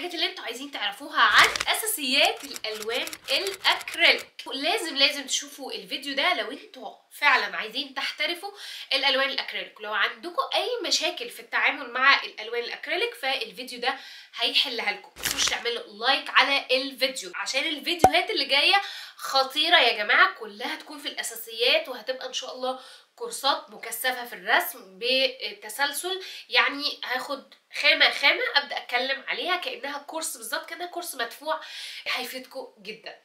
الحاجات اللي انتوا عايزين تعرفوها عن اساسيات الالوان الاكريليك لازم لازم تشوفوا الفيديو ده لو انتوا فعلا عايزين تحترفوا الالوان الاكريليك لو عندكم اي مشاكل في التعامل مع الالوان الاكريليك فالفيديو ده هيحلها لكم مش تعملوا لايك على الفيديو عشان الفيديوهات اللي جايه خطيره يا جماعه كلها تكون في الاساسيات وهتبقى ان شاء الله كورسات مكثفه في الرسم بالتسلسل يعني هاخد خامه خامه ابدا اتكلم عليها كانها كورس بالظبط كانها كورس مدفوع هيفيدكم جدا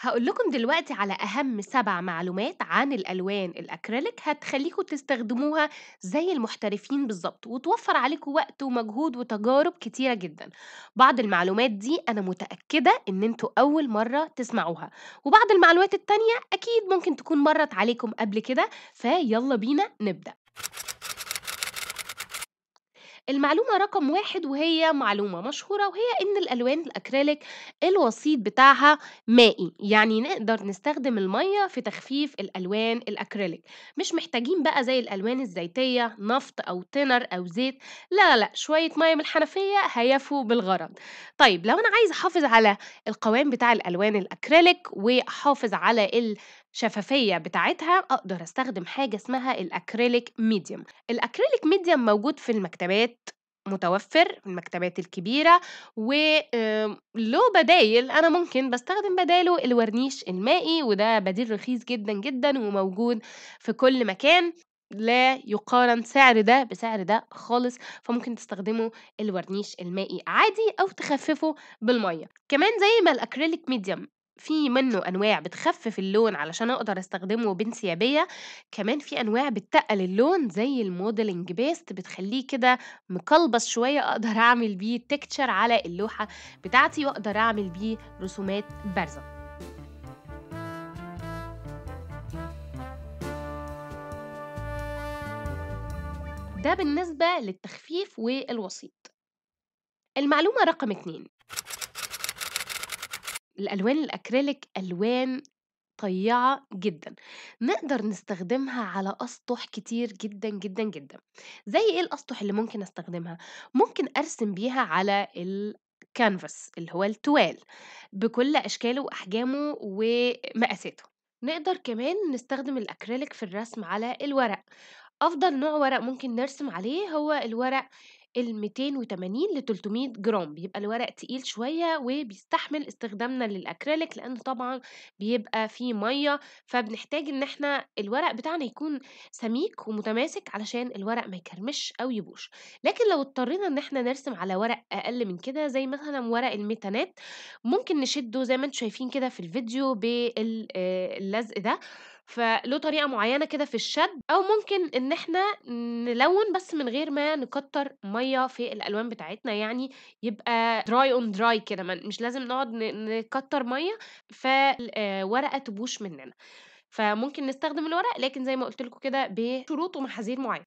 هقول لكم دلوقتي على أهم سبع معلومات عن الألوان الأكريليك هتخلّيكم تستخدموها زي المحترفين بالظبط وتوفّر عليكم وقت ومجهود وتجارب كتيرة جدًا. بعض المعلومات دي أنا متأكدة إن انتوا أول مرّة تسمعوها، وبعض المعلومات التانية أكيد ممكن تكون مرّت عليكم قبل كده، فيلا بينا نبدأ. المعلومة رقم واحد وهي معلومة مشهورة وهي إن الألوان الأكريليك الوسيط بتاعها مائي يعني نقدر نستخدم المية في تخفيف الألوان الأكريليك مش محتاجين بقى زي الألوان الزيتية نفط أو تنر أو زيت لا لا لا شوية مية من الحنفية هيفوا بالغرض طيب لو أنا عايزة أحافظ على القوام بتاع الألوان الأكريليك وأحافظ على ال شفافية بتاعتها أقدر أستخدم حاجة اسمها الأكريليك ميديوم الأكريليك ميديوم موجود في المكتبات متوفر في المكتبات الكبيرة ولو بدايل أنا ممكن بستخدم بداله الورنيش المائي وده بديل رخيص جدا جدا وموجود في كل مكان لا يقارن سعر ده بسعر ده خالص فممكن تستخدموا الورنيش المائي عادي او تخففه بالميه كمان زي ما الاكريليك ميديوم في منه أنواع بتخفف اللون علشان أقدر أستخدمه بانسيابية كمان في أنواع بتقل اللون زي الموديلنج بيست بتخلّيه كده مقلبص شوية أقدر أعمل بيه texture على اللوحة بتاعتي وأقدر أعمل بيه رسومات بارزة. ده بالنسبة للتخفيف والوسيط. المعلومة رقم اتنين الألوان الأكريليك ألوان طيعة جدا نقدر نستخدمها على أسطح كتير جدا جدا جدا زي إيه الأسطح اللي ممكن أستخدمها؟ ممكن أرسم بيها على كانفاس اللي هو التوال بكل أشكاله وأحجامه ومقاساته نقدر كمان نستخدم الأكريليك في الرسم على الورق أفضل نوع ورق ممكن نرسم عليه هو الورق ال280 ل300 جرام بيبقى الورق تقيل شوية وبيستحمل استخدامنا للأكريليك لأن طبعا بيبقى فيه مية فبنحتاج إن احنا الورق بتاعنا يكون سميك ومتماسك علشان الورق ما يكرمش أو يبوش لكن لو اضطرينا إن احنا نرسم على ورق أقل من كده زي مثلا ورق الميتانات ممكن نشده زي ما انتوا شايفين كده في الفيديو باللزق آه، ده فله طريقة معينة كده في الشد أو ممكن إن إحنا نلون بس من غير ما نكتر مية في الألوان بتاعتنا يعني يبقى دراي اون دراي كده مش لازم نقعد نكتر مية فالورقة آه، تبوش مننا فممكن نستخدم الورق لكن زي ما قلت لكم كده بشروط ومحاذير معينة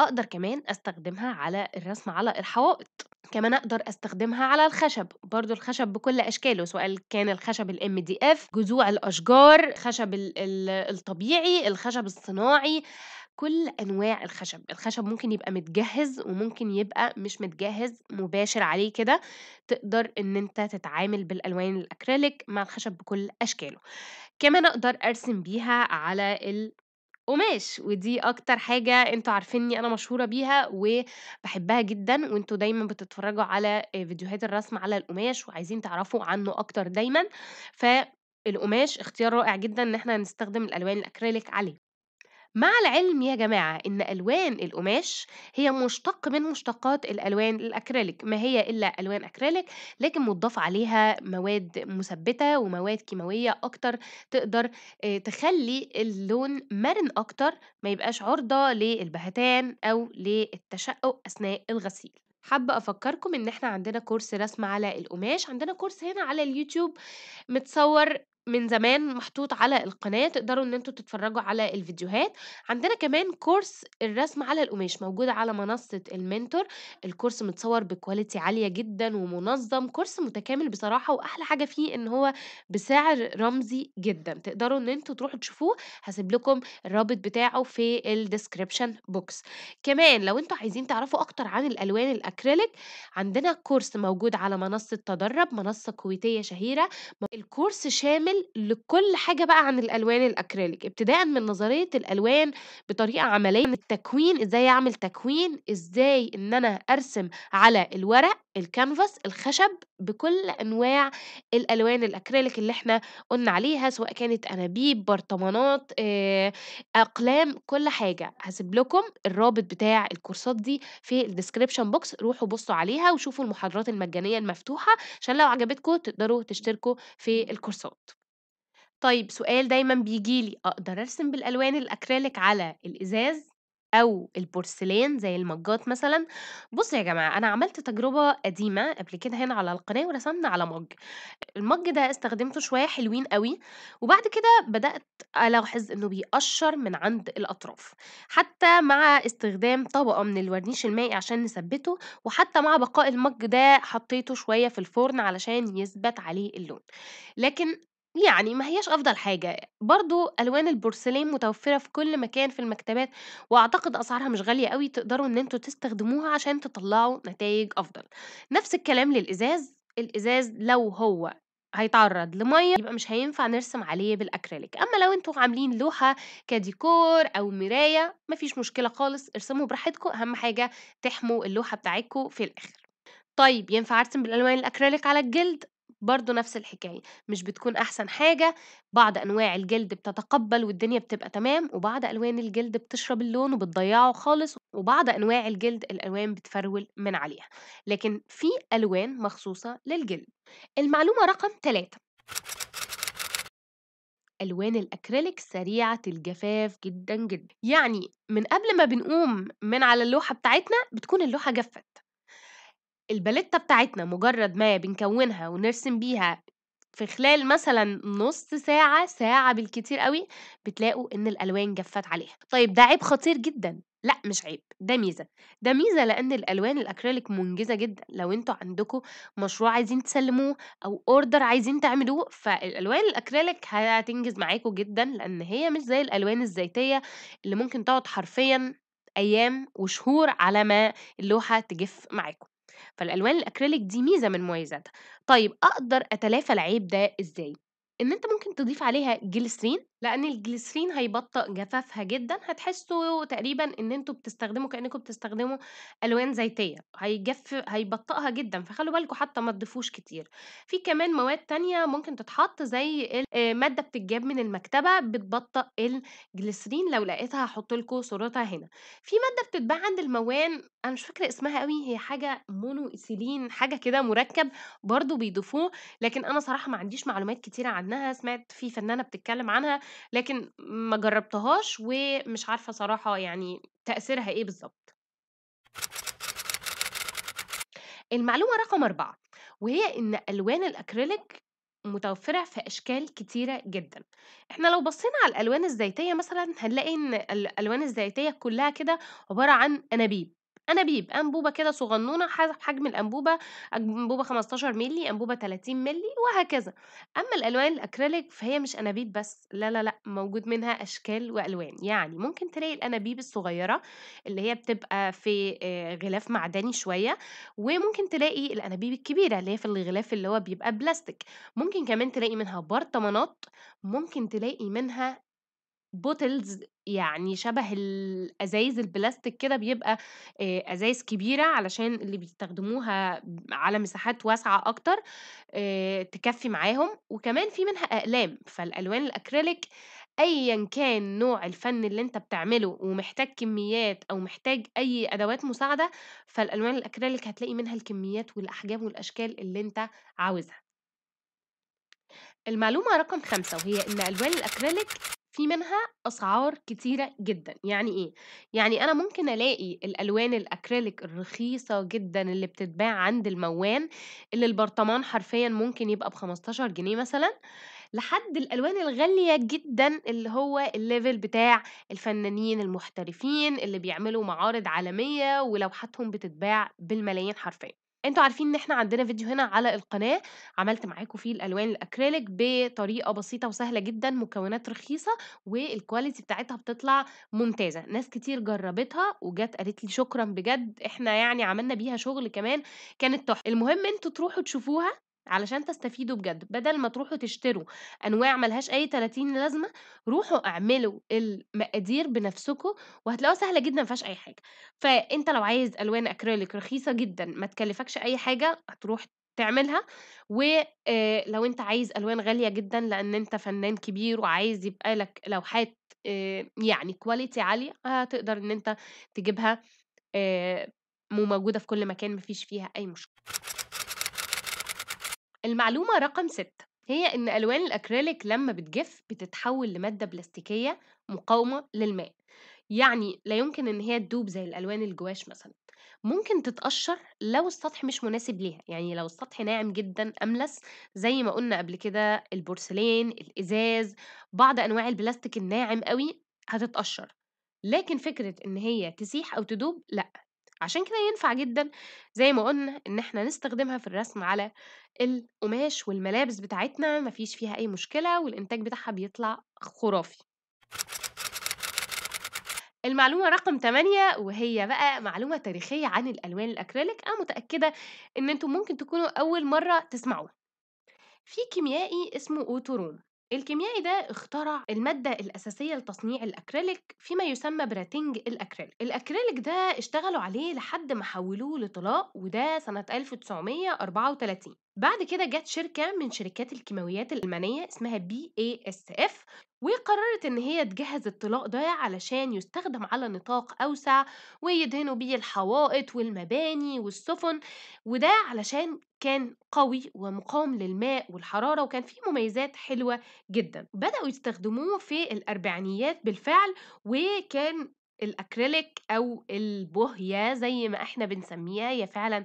أقدر كمان أستخدمها على الرسم على الحوائط كمان اقدر استخدمها على الخشب برضو الخشب بكل اشكاله سواء كان الخشب ال دي اف جذوع الاشجار خشب ال ال الطبيعي الخشب الصناعي كل انواع الخشب الخشب ممكن يبقى متجهز وممكن يبقى مش متجهز مباشر عليه كده تقدر ان انت تتعامل بالالوان الاكريليك مع الخشب بكل اشكاله كمان اقدر ارسم بيها على قماش، ودي أكتر حاجة انتوا عارفينّي أنا مشهورة بيها وبحبها جدًا، وانتوا دايمًا بتتفرّجوا على آه، فيديوهات الرسم على القماش وعايزين تعرفوا عنّه أكتر دايمًا، فالقماش اختيار رائع جدًا إن إحنا نستخدم الألوان الأكريليك عليه. مع العلم يا جماعة إن ألوان القماش هي مشتق من مشتقات الألوان الأكريليك ما هي إلا ألوان أكريليك لكن مضاف عليها مواد مثبتة ومواد كيماوية أكتر تقدر آه، تخلي اللون مرن أكتر ما يبقاش عرضة للبهتان أو للتشقق أثناء الغسيل حابة أفكركم إن إحنا عندنا كورس رسم على القماش عندنا كورس هنا على اليوتيوب متصور من زمان محطوط على القناة، تقدروا إن أنتم تتفرّجوا على الفيديوهات، عندنا كمان كورس الرسم على القماش موجود على منصة المنتور الكورس متصوّر بكواليتي عالية جدًا ومنظّم، كورس متكامل بصراحة وأحلى حاجة فيه إن هو بسعر رمزي جدًا، تقدروا إن أنتم تروحوا تشوفوه، هسيب لكم الرابط بتاعه في الديسكريبشن بوكس كمان لو أنتم عايزين تعرفوا أكتر عن الألوان الأكريليك، عندنا كورس موجود على منصة تدرّب، منصة كويتية شهيرة، الكورس شامل كامل لكل حاجة بقى عن الألوان الأكريليك ابتداء من نظرية الألوان بطريقة عملية من التكوين إزاي أعمل تكوين إزاي إن أنا أرسم على الورق الكانفاس الخشب بكل أنواع الألوان الأكريليك اللي احنا قلنا عليها سواء كانت أنابيب برطمانات أقلام كل حاجة هسيب لكم الرابط بتاع الكورسات دي في الديسكريبشن بوكس روحوا بصوا عليها وشوفوا المحاضرات المجانية المفتوحة عشان لو عجبتكم تقدروا تشتركوا في الكورسات طيب سؤال دايما بيجيلي أقدر أرسم بالألوان الأكريليك على الإزاز أو البورسلين زي المجات مثلا بصوا يا جماعة أنا عملت تجربة قديمة قبل كده هنا على القناة ورسمنا على مج المج ده استخدمته شوية حلوين قوي وبعد كده بدأت ألاحظ إنه بيقشر من عند الأطراف حتى مع استخدام طبقة من الورنيش المائي عشان نثبته وحتى مع بقاء المج ده حطيته شوية في الفرن علشان يثبت عليه اللون لكن يعني ما هيش أفضل حاجة، برضو ألوان البورسلين متوفرة في كل مكان في المكتبات، وأعتقد أسعارها مش غالية أوي تقدروا إن أنتوا تستخدموها عشان تطلعوا نتايج أفضل، نفس الكلام للإزاز، الإزاز لو هو هيتعرض لمَيّة يبقى مش هينفع نرسم عليه بالأكريليك، أمّا لو أنتوا عاملين لوحة كديكور أو مراية مفيش مشكلة خالص ارسموا براحتكم، أهم حاجة تحموا اللوحة بتاعتكم في الآخر. طيب ينفع أرسم بالألوان الأكريليك على الجلد؟ برضو نفس الحكاية مش بتكون أحسن حاجة بعض أنواع الجلد بتتقبل والدنيا بتبقى تمام وبعض ألوان الجلد بتشرب اللون وبتضيعه خالص وبعض أنواع الجلد الألوان بتفرول من عليها لكن في ألوان مخصوصة للجلد المعلومة رقم 3 الوان الاكريليك سريعه الجفاف جدا جدا يعني من قبل ما بنقوم من على اللوحه بتاعتنا بتكون اللوحه جفت الباليتة بتاعتنا مجرد ما بنكونها ونرسم بيها في خلال مثلا نص ساعة ساعة بالكتير قوي بتلاقوا ان الالوان جفت عليها طيب ده عيب خطير جدا لا مش عيب ده ميزة ده ميزة لأن الألوان الأكريليك منجزة جدا لو انتوا عندكم مشروع عايزين تسلموه أو أوردر عايزين تعملوه فالألوان الأكريليك هتنجز معاكم جدا لأن هي مش زي الألوان الزيتية اللي ممكن تقعد حرفيا أيام وشهور على ما اللوحة تجف معاكم فالالوان الاكريليك دي ميزه من مميزاتها طيب اقدر اتلافى العيب ده ازاي ان انت ممكن تضيف عليها جلسرين لأن الجليسرين هيبطّئ جفافها جدًا، هتحسّوا تقريبًا إن انتوا بتستخدموا كإنّكم بتستخدموا ألوان زيتية، هيجف هيبطّئها جدًا، فخلّوا بالكم حتّى ما تضيفوش كتير. في كمان مواد تانية ممكن تتحط زي آه، مادة بتتجاب من المكتبة بتبطّئ الجليسرين، لو لقيتها هحط لكم صورتها هنا. في مادة بتتباع عند الموان أنا مش فاكرة اسمها أوي، هي حاجة مونوإيثيلين حاجة كده مُركّب برضه بيضيفوه، لكن أنا صراحة ما عنديش معلومات كتيرة عنّها، سمعت في فنّانة بتتكلّم عنها، لكن ما جربتهاش ومش عارفة صراحة يعني تأثيرها إيه بالظبط المعلومة رقم أربعة وهي إن ألوان الأكريليك متوفرة في أشكال كتيرة جدا احنا لو بصينا على الألوان الزيتية مثلا هنلاقي إن الألوان الزيتية كلها كده عبارة عن أنابيب انابيب انبوبه كده صغنونه حجم الانبوبه انبوبه 15 مللي انبوبه 30 مللي وهكذا اما الالوان الاكريليك فهي مش انابيب بس لا لا لا موجود منها اشكال والوان يعني ممكن تلاقي الانابيب الصغيره اللي هي بتبقى في غلاف معدني شويه وممكن تلاقي الانابيب الكبيره اللي هي في الغلاف اللي هو بيبقى بلاستيك ممكن كمان تلاقي منها برطمانات ممكن تلاقي منها بوتلز يعني شبه الأزايز البلاستيك كده بيبقى أزايز كبيرة علشان اللي بيستخدموها على مساحات واسعة أكتر تكفّي معاهم، وكمان في منها أقلام، فالألوان الأكريليك أيًا كان نوع الفن اللي أنت بتعمله ومحتاج كميات أو محتاج أي أدوات مساعدة، فالألوان الأكريليك هتلاقي منها الكميات والأحجام والأشكال اللي أنت عاوزها. المعلومة رقم خمسة وهي إن ألوان الأكريليك في منها أسعار كتيرة جدًا، يعني إيه؟ يعني أنا ممكن ألاقي الألوان الأكريليك الرخيصة جدًا اللي بتتباع عند الموّال، اللي البرطمان حرفيًا ممكن يبقى ب15 جنيه مثلًا، لحد الألوان الغالية جدًا اللي هو الليفل بتاع الفنانين المحترفين اللي بيعملوا معارض عالمية ولوحاتهم بتتباع بالملايين حرفيًا. انتوا عارفين إن إحنا عندنا فيديو هنا على القناة عملت معاكم فيه الألوان الأكريليك بطريقة بسيطة وسهلة جدًا، مكونات رخيصة والكواليتي بتاعتها بتطلع ممتازة، ناس كتير جربتها وجات قالت لي شكرًا بجد إحنا يعني عملنا بيها شغل كمان كانت تحفة، المهم انتوا تروحوا تشوفوها. علشان تستفيدوا بجد بدل ما تروحوا تشتروا انواع ملهاش اي 30 لازمه روحوا اعملوا المقادير بنفسكم وهتلاقوها سهله جدا ما فيهاش اي حاجه فانت لو عايز الوان اكريليك رخيصه جدا ما تكلفكش اي حاجه هتروح تعملها ولو انت عايز الوان غاليه جدا لان انت فنان كبير وعايز يبقى لك لوحات يعني كواليتي عاليه هتقدر ان انت تجيبها موجوده في كل مكان مفيش فيها اي مشكله المعلومة رقم ستة هي إن ألوان الأكريليك لما بتجف بتتحول لمادة بلاستيكية مقاومة للماء يعني لا يمكن إن هي تدوب زي الألوان الجواش مثلا ممكن تتقشر لو السطح مش مناسب ليها يعني لو السطح ناعم جدا أملس زي ما قلنا قبل كده البورسلين الإزاز بعض أنواع البلاستيك الناعم قوي هتتقشر لكن فكرة إن هي تسيح أو تدوب لأ عشان كده ينفع جدًا زي ما قُلنا إن إحنا نستخدمها في الرسم على القماش والملابس بتاعتنا، ما فيش فيها أي مشكلة والإنتاج بتاعها بيطلع خرافي. المعلومة رقم 8 وهي بقى معلومة تاريخية عن الألوان الأكريليك، أنا متأكدة إن أنتم ممكن تكونوا أول مرّة تسمعوها. في كيميائي اسمه اوتورون الكيميائي ده اخترع المادة الأساسية لتصنيع الأكريليك فيما يسمى براتنج الأكريليك الأكريليك ده اشتغلوا عليه لحد ما حولوه لطلاء وده سنة 1934 بعد كده جت شركة من شركات الكيماويات الألمانية اسمها بي اي اس اف وقررت ان هي تجهز الطلاء ده علشان يستخدم على نطاق اوسع ويدهنوا بيه الحوائط والمباني والسفن وده علشان كان قوي ومقاوم للماء والحرارة وكان فيه مميزات حلوة جدا بدأوا يستخدموه في الأربعينيات بالفعل وكان الأكريليك أو البوهية زي ما احنا بنسميها هي فعلا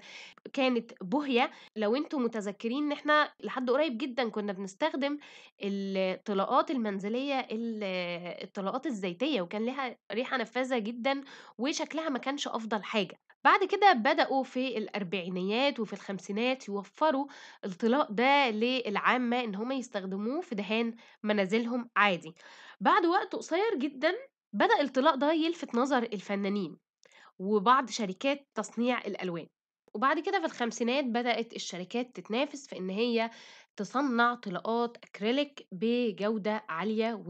كانت بوهية لو انتم متذكرين ان احنا لحد قريب جدا كنا بنستخدم الطلاقات المنزلية الطلاقات الزيتية وكان لها ريحة نفاذة جدا وشكلها ما كانش أفضل حاجة بعد كده بدأوا في الأربعينيات وفي الخمسينات يوفروا الطلاق ده للعامة إن هم يستخدموه في دهان منازلهم عادي بعد وقت قصير جدا بدأ الطلاء ده يلفت نظر الفنانين وبعض شركات تصنيع الألوان وبعد كده في الخمسينات بدأت الشركات تتنافس في إن هي تصنّع طلاقات أكريليك بجودة عالية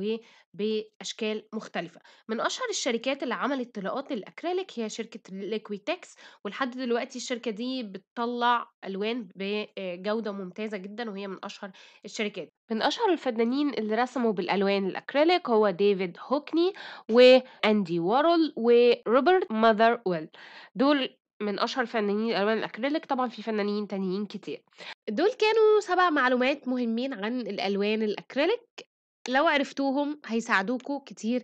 وبأشكال مختلفة. من أشهر الشركات اللي عملت طلاقات الأكريليك هي شركة ليكويتكس ولحد دلوقتي الشركة دي بتطلّع ألوان بجودة ممتازة جدًا وهي من أشهر الشركات. من أشهر الفنانين اللي رسموا بالألوان الأكريليك هو ديفيد هوكني، وأندي وارول وروبرت ماذرويل. دول من أشهر فنانين ألوان الأكريليك طبعًا في فنانين تانيين كتير. دول كانوا سبع معلومات مهمين عن الألوان الأكريليك، لو عرفتوهم هيساعدوكوا كتير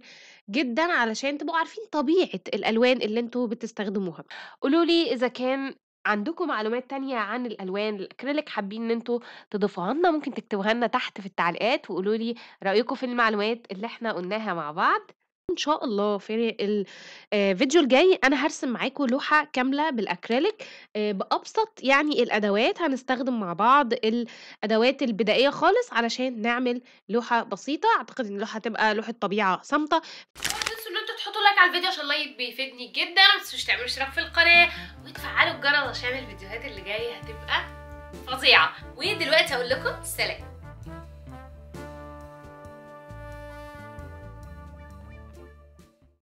جدًا علشان تبقوا عارفين طبيعة الألوان اللي انتوا بتستخدموها. قولوا لي إذا كان عندكم معلومات تانية عن الألوان الأكريليك حابين إن انتوا تضيفوها لنا، ممكن تكتبوها لنا تحت في التعليقات وقولوا لي رأيكم في المعلومات اللي إحنا قُلناها مع بعض. إن شاء الله في الفيديو آه، الجاي أنا هرسم معاكم لوحة كاملة بالأكريليك آه، بأبسط يعني الأدوات هنستخدم مع بعض الأدوات البدائية خالص علشان نعمل لوحة بسيطة أعتقد إن اللوحة هتبقى لوحة طبيعة صامتة تحطوا لايك على الفيديو عشان اللايك بيفيدني جدا ما تنسوش تعملوا اشتراك في القناه وتفعلوا الجرس عشان الفيديوهات اللي جايه هتبقى فظيعه ودلوقتي اقول لكم سلام